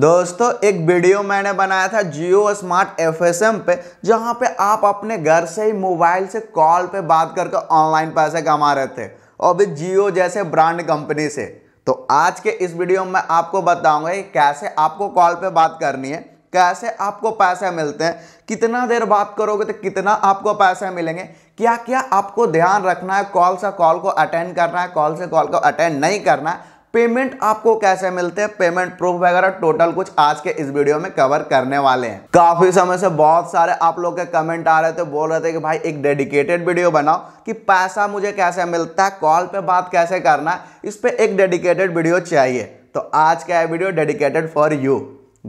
दोस्तों एक वीडियो मैंने बनाया था जियो स्मार्ट एफ पे जहाँ पे आप अपने घर से ही मोबाइल से कॉल पे बात करके ऑनलाइन पैसे कमा रहे थे और भी जियो जैसे ब्रांड कंपनी से तो आज के इस वीडियो में आपको बताऊंगा कि कैसे आपको कॉल पे बात करनी है कैसे आपको पैसे मिलते हैं कितना देर बात करोगे तो कितना आपको पैसे मिलेंगे क्या क्या आपको ध्यान रखना है कॉल से कॉल को अटेंड करना है कॉल से कॉल को अटेंड नहीं करना है पेमेंट आपको कैसे मिलते हैं पेमेंट प्रूफ वगैरह टोटल कुछ आज के इस वीडियो में कवर करने वाले हैं काफी समय से बहुत सारे आप लोग के कमेंट आ रहे थे बोल रहे थे कि भाई एक डेडिकेटेड वीडियो बनाओ कि पैसा मुझे कैसे मिलता है कॉल पे बात कैसे करना है इस पर एक डेडिकेटेड वीडियो चाहिए तो आज का है वीडियो डेडिकेटेड फॉर यू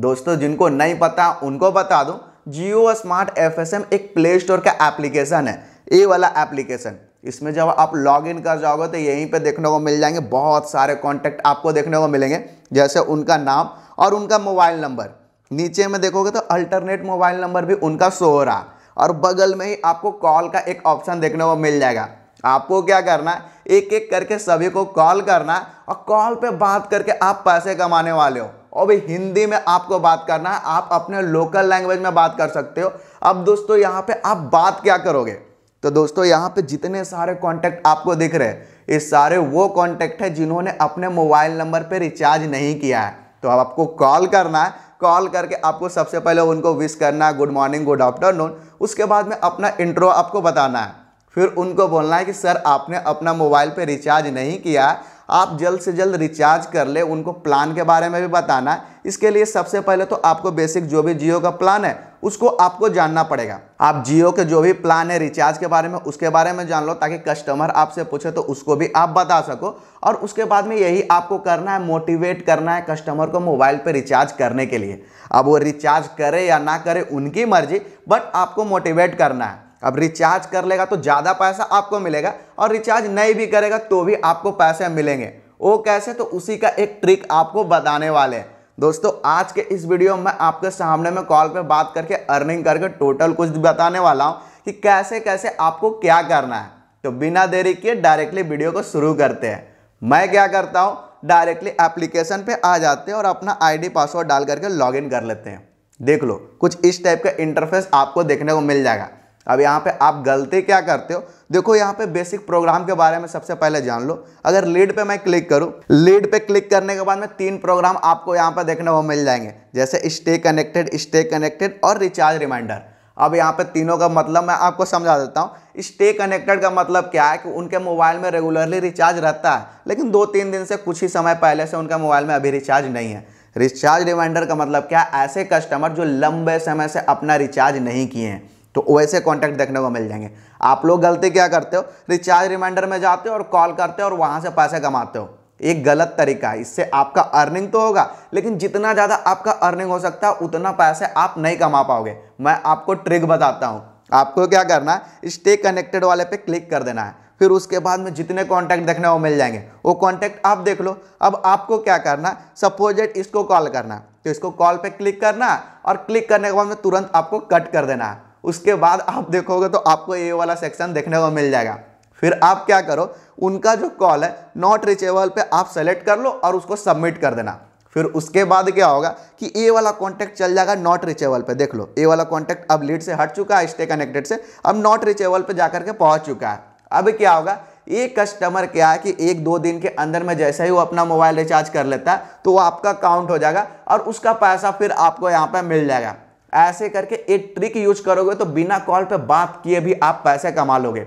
दोस्तों जिनको नहीं पता उनको बता दूँ जियो स्मार्ट एफ एक प्ले स्टोर का एप्लीकेशन है ये वाला एप्लीकेशन इसमें जब आप लॉग इन कर जाओगे तो यहीं पे देखने को मिल जाएंगे बहुत सारे कॉन्टैक्ट आपको देखने को मिलेंगे जैसे उनका नाम और उनका मोबाइल नंबर नीचे में देखोगे तो अल्टरनेट मोबाइल नंबर भी उनका शो हो रहा और बगल में ही आपको कॉल का एक ऑप्शन देखने को मिल जाएगा आपको क्या करना है एक एक करके सभी को कॉल करना है और कॉल पे बात करके आप पैसे कमाने वाले हो और भी हिंदी में आपको बात करना है आप अपने लोकल लैंग्वेज में बात कर सकते हो अब दोस्तों यहाँ पे आप बात क्या करोगे तो दोस्तों यहाँ पे जितने सारे कॉन्टैक्ट आपको दिख रहे हैं ये सारे वो कॉन्टैक्ट है जिन्होंने अपने मोबाइल नंबर पे रिचार्ज नहीं किया है तो अब आपको कॉल करना है कॉल करके आपको सबसे पहले उनको विश करना है गुड मॉर्निंग गुड आफ्टरनून उसके बाद में अपना इंट्रो आपको बताना है फिर उनको बोलना है कि सर आपने अपना मोबाइल पर रिचार्ज नहीं किया है आप जल्द से जल्द रिचार्ज कर ले उनको प्लान के बारे में भी बताना है इसके लिए सबसे पहले तो आपको बेसिक जो भी जियो का प्लान है उसको आपको जानना पड़ेगा आप जियो के जो भी प्लान है रिचार्ज के बारे में उसके बारे में जान लो ताकि कस्टमर आपसे पूछे तो उसको भी आप बता सको और उसके बाद में यही आपको करना है मोटिवेट करना है कस्टमर को मोबाइल पर रिचार्ज करने के लिए अब वो रिचार्ज करे या ना करे उनकी मर्जी बट आपको मोटिवेट करना है अब रिचार्ज कर लेगा तो ज़्यादा पैसा आपको मिलेगा और रिचार्ज नहीं भी करेगा तो भी आपको पैसे मिलेंगे वो कैसे तो उसी का एक ट्रिक आपको बताने वाले हैं दोस्तों आज के इस वीडियो में आपके सामने में कॉल पे बात करके अर्निंग करके टोटल कुछ बताने वाला हूँ कि कैसे कैसे आपको क्या करना है तो बिना देरी किए डायरेक्टली वीडियो को शुरू करते हैं मैं क्या करता हूँ डायरेक्टली एप्लीकेशन पे आ जाते हैं और अपना आईडी पासवर्ड डाल करके लॉगिन कर लेते हैं देख लो कुछ इस टाइप का इंटरफेस आपको देखने को मिल जाएगा अब यहाँ पे आप गलती क्या करते हो देखो यहाँ पे बेसिक प्रोग्राम के बारे में सबसे पहले जान लो अगर लीड पे मैं क्लिक करूँ लीड पे क्लिक करने के बाद में तीन प्रोग्राम आपको यहाँ पे देखने को मिल जाएंगे जैसे स्टे कनेक्टेड स्टे कनेक्टेड और रिचार्ज रिमाइंडर अब यहाँ पे तीनों का मतलब मैं आपको समझा देता हूँ स्टे कनेक्टेड का मतलब क्या है कि उनके मोबाइल में रेगुलरली रिचार्ज रहता है लेकिन दो तीन दिन से कुछ ही समय पहले से उनका मोबाइल में अभी रिचार्ज नहीं है रिचार्ज रिमाइंडर का मतलब क्या है ऐसे कस्टमर जो लंबे समय से अपना रिचार्ज नहीं किए हैं तो वैसे कॉन्टैक्ट देखने को मिल जाएंगे आप लोग गलती क्या करते हो रिचार्ज रिमाइंडर में जाते हो और कॉल करते हो और वहाँ से पैसे कमाते हो एक गलत तरीका है इससे आपका अर्निंग तो होगा लेकिन जितना ज़्यादा आपका अर्निंग हो सकता है उतना पैसे आप नहीं कमा पाओगे मैं आपको ट्रिक बताता हूँ आपको क्या करना है स्टे कनेक्टेड वाले पे क्लिक कर देना है फिर उसके बाद में जितने कॉन्टैक्ट देखने को मिल जाएंगे वो कॉन्टैक्ट आप देख लो अब आपको क्या करना है सपोजेट इसको कॉल करना है तो इसको कॉल पर क्लिक करना है और क्लिक करने के बाद में तुरंत आपको कट कर देना है उसके बाद आप देखोगे तो आपको ये वाला सेक्शन देखने को मिल जाएगा फिर आप क्या करो उनका जो कॉल है नॉट रिचेबल पे आप सेलेक्ट कर लो और उसको सबमिट कर देना फिर उसके बाद क्या होगा कि ए वाला कॉन्टैक्ट चल जाएगा नॉट रिचेबल पे देख लो ए वाला कॉन्टैक्ट अब लीड से हट चुका है स्टे कनेक्टेड से अब नॉट रिचेबल पे जाकर के पहुंच चुका है अब क्या होगा ये कस्टमर क्या है कि एक दो दिन के अंदर में जैसे ही वो अपना मोबाइल रिचार्ज कर लेता है तो वो आपका काउंट हो जाएगा और उसका पैसा फिर आपको यहाँ पर मिल जाएगा ऐसे करके एक ट्रिक यूज करोगे तो बिना कॉल पे बात किए भी आप पैसे कमा लोगे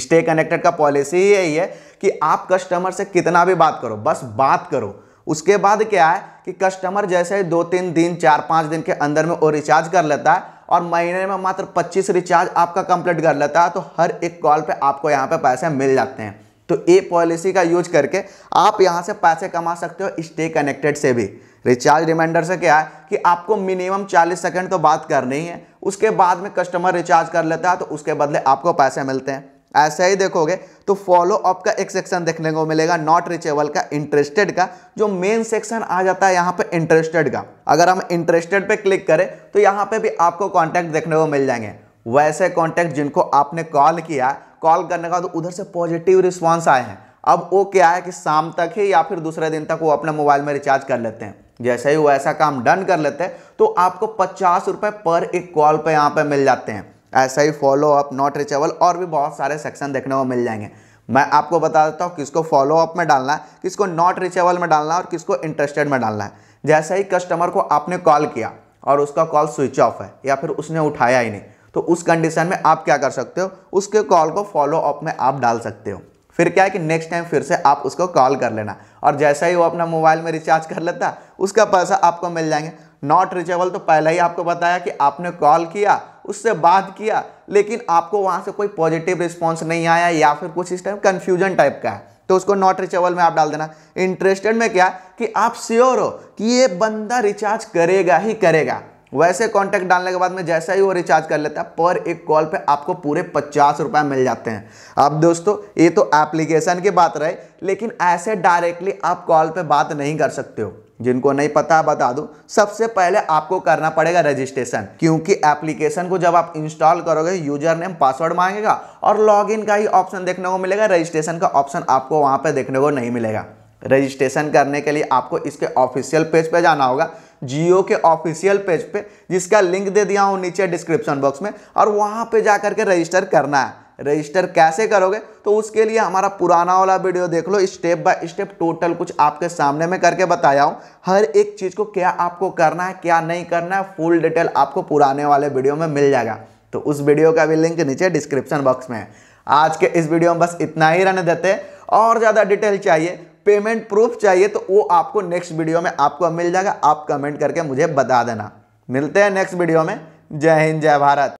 स्टे कनेक्टेड का पॉलिसी ही यही है कि आप कस्टमर से कितना भी बात करो बस बात करो उसके बाद क्या है कि कस्टमर जैसे ही दो तीन दिन चार पाँच दिन के अंदर में वो रिचार्ज कर लेता है और महीने में मात्र 25 रिचार्ज आपका कंप्लीट कर लेता है तो हर एक कॉल पे आपको यहाँ पे पैसे मिल जाते हैं तो ए पॉलिसी का यूज करके आप यहाँ से पैसे कमा सकते हो स्टे कनेक्टेड से भी रिचार्ज रिमाइंडर से क्या है कि आपको मिनिमम 40 सेकंड तो बात करनी है उसके बाद में कस्टमर रिचार्ज कर लेता है तो उसके बदले आपको पैसे मिलते हैं ऐसा ही देखोगे तो फॉलो अप का एक सेक्शन देखने को मिलेगा नॉट रिचेबल का इंटरेस्टेड का जो मेन सेक्शन आ जाता है यहाँ पे इंटरेस्टेड का अगर हम इंटरेस्टेड पे क्लिक करें तो यहाँ पे भी आपको कॉन्टैक्ट देखने को मिल जाएंगे वैसे कॉन्टैक्ट जिनको आपने कॉल किया कॉल करने का तो उधर से पॉजिटिव रिस्पॉन्स आए हैं अब वो क्या है कि शाम तक ही या फिर दूसरे दिन तक वो अपने मोबाइल में रिचार्ज कर लेते हैं जैसे ही वो ऐसा काम डन कर लेते हैं तो आपको पचास रुपये पर एक कॉल पे यहाँ पे मिल जाते हैं ऐसा ही फॉलो अप नॉट रिचेबल और भी बहुत सारे सेक्शन देखने को मिल जाएंगे मैं आपको बता देता हूँ किसको फॉलो अप में डालना है किसको नॉट रिचेबल में डालना है और किसको इंटरेस्टेड में डालना है जैसे ही कस्टमर को आपने कॉल किया और उसका कॉल स्विच ऑफ है या फिर उसने उठाया ही नहीं तो उस कंडीशन में आप क्या कर सकते हो उसके कॉल को फॉलो अप में आप डाल सकते हो फिर क्या है कि नेक्स्ट टाइम फिर से आप उसको कॉल कर लेना और जैसा ही वो अपना मोबाइल में रिचार्ज कर लेता उसका पैसा आपको मिल जाएंगे नॉट रिचेबल तो पहले ही आपको बताया कि आपने कॉल किया उससे बात किया लेकिन आपको वहाँ से कोई पॉजिटिव रिस्पॉन्स नहीं आया या फिर कुछ इस टाइम कन्फ्यूजन टाइप का है तो उसको नॉट रिचेबल में आप डाल देना इंटरेस्टेड में क्या कि आप श्योर हो कि ये बंदा रिचार्ज करेगा ही करेगा वैसे कॉन्टैक्ट डालने के बाद में जैसा ही वो रिचार्ज कर लेता है पर एक कॉल पे आपको पूरे पचास रुपये मिल जाते हैं अब दोस्तों ये तो एप्लीकेशन की बात रहे लेकिन ऐसे डायरेक्टली आप कॉल पे बात नहीं कर सकते हो जिनको नहीं पता बता दूं सबसे पहले आपको करना पड़ेगा रजिस्ट्रेशन क्योंकि एप्लीकेशन को जब आप इंस्टॉल करोगे यूजर नेम पासवर्ड मांगेगा और लॉगिन का ही ऑप्शन देखने को मिलेगा रजिस्ट्रेशन का ऑप्शन आपको वहां पर देखने को नहीं मिलेगा रजिस्ट्रेशन करने के लिए आपको इसके ऑफिशियल पेज पे जाना होगा जियो के ऑफिशियल पेज पे जिसका लिंक दे दिया हूँ नीचे डिस्क्रिप्शन बॉक्स में और वहाँ पे जा करके रजिस्टर करना है रजिस्टर कैसे करोगे तो उसके लिए हमारा पुराना वाला वीडियो देख लो स्टेप बाय स्टेप टोटल कुछ आपके सामने में करके बताया हूँ हर एक चीज़ को क्या आपको करना है क्या नहीं करना है फुल डिटेल आपको पुराने वाले वीडियो में मिल जाएगा तो उस वीडियो का भी लिंक नीचे डिस्क्रिप्शन बॉक्स में है आज के इस वीडियो में बस इतना ही रहने देते और ज़्यादा डिटेल चाहिए पेमेंट प्रूफ चाहिए तो वो आपको नेक्स्ट वीडियो में आपको मिल जाएगा आप कमेंट करके मुझे बता देना मिलते हैं नेक्स्ट वीडियो में जय हिंद जय भारत